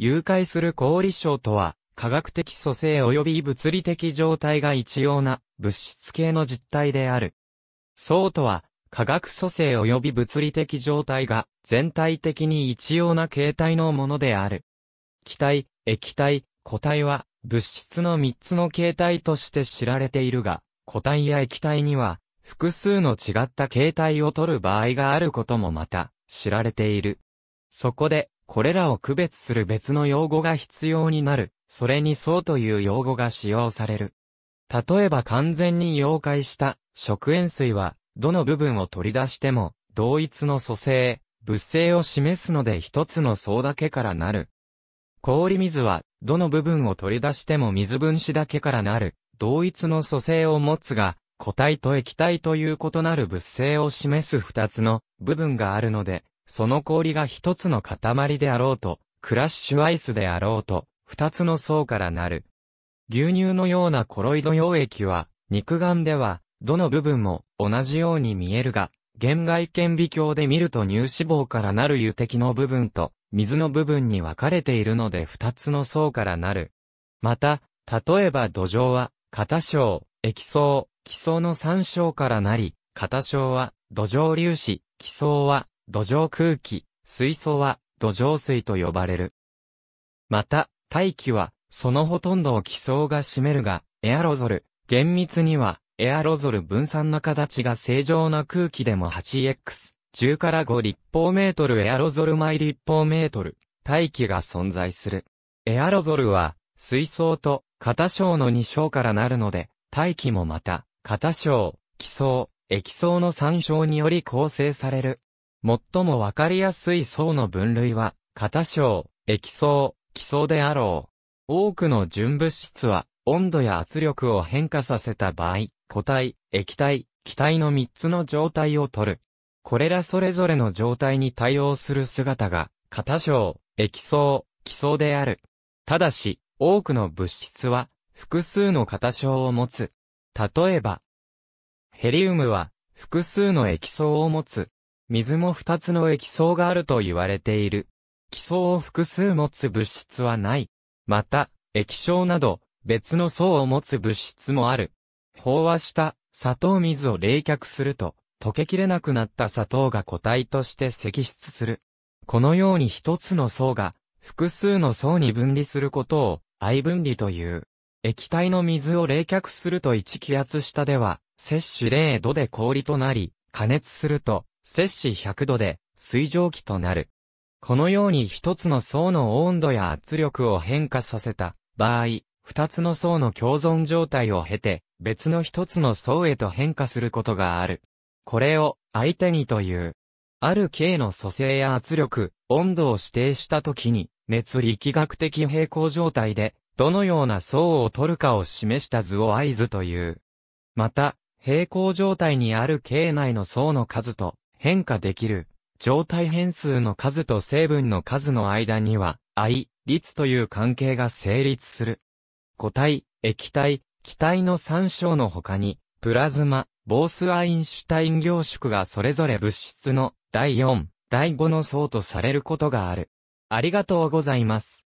誘拐する氷症とは、科学的蘇生及び物理的状態が一様な物質系の実態である。層とは、科学蘇生及び物理的状態が全体的に一様な形態のものである。気体、液体、固体は物質の三つの形態として知られているが、固体や液体には複数の違った形態を取る場合があることもまた知られている。そこで、これらを区別する別の用語が必要になる、それに層という用語が使用される。例えば完全に溶解した食塩水は、どの部分を取り出しても、同一の組成、物性を示すので一つの層だけからなる。氷水は、どの部分を取り出しても水分子だけからなる、同一の組成を持つが、固体と液体という異なる物性を示す二つの部分があるので、その氷が一つの塊であろうと、クラッシュアイスであろうと、二つの層からなる。牛乳のようなコロイド溶液は、肉眼では、どの部分も同じように見えるが、現外顕微鏡で見ると乳脂肪からなる油滴の部分と、水の部分に分かれているので二つの層からなる。また、例えば土壌は、片小、液層、気層の三小からなり、片小は、土壌粒子、気層は、土壌空気、水素は土壌水と呼ばれる。また、大気はそのほとんどを気層が占めるが、エアロゾル、厳密にはエアロゾル分散の形が正常な空気でも 8X、10から5立方メートルエアロゾル毎立方メートル、大気が存在する。エアロゾルは、水槽と片小の2小からなるので、大気もまた、片小、気層、液層の3小により構成される。最もわかりやすい層の分類は、型層、液層、気層であろう。多くの純物質は、温度や圧力を変化させた場合、固体、液体、気体の3つの状態をとる。これらそれぞれの状態に対応する姿が、型層、液層、気層である。ただし、多くの物質は、複数の型層を持つ。例えば、ヘリウムは、複数の液層を持つ。水も二つの液層があると言われている。気層を複数持つ物質はない。また、液晶など、別の層を持つ物質もある。飽和した砂糖水を冷却すると、溶けきれなくなった砂糖が固体として析出する。このように一つの層が、複数の層に分離することを、相分離という。液体の水を冷却すると1気圧下では、摂氏0度で氷となり、加熱すると、摂氏100度で水蒸気となる。このように一つの層の温度や圧力を変化させた場合、二つの層の共存状態を経て、別の一つの層へと変化することがある。これを相手にという。ある形の組成や圧力、温度を指定したときに、熱力学的平衡状態で、どのような層を取るかを示した図を合図という。また、平衡状態にある形内の層の数と、変化できる状態変数の数と成分の数の間には、愛、率という関係が成立する。固体、液体、気体の参照の他に、プラズマ、ボースアインシュタイン凝縮がそれぞれ物質の第4、第5の層とされることがある。ありがとうございます。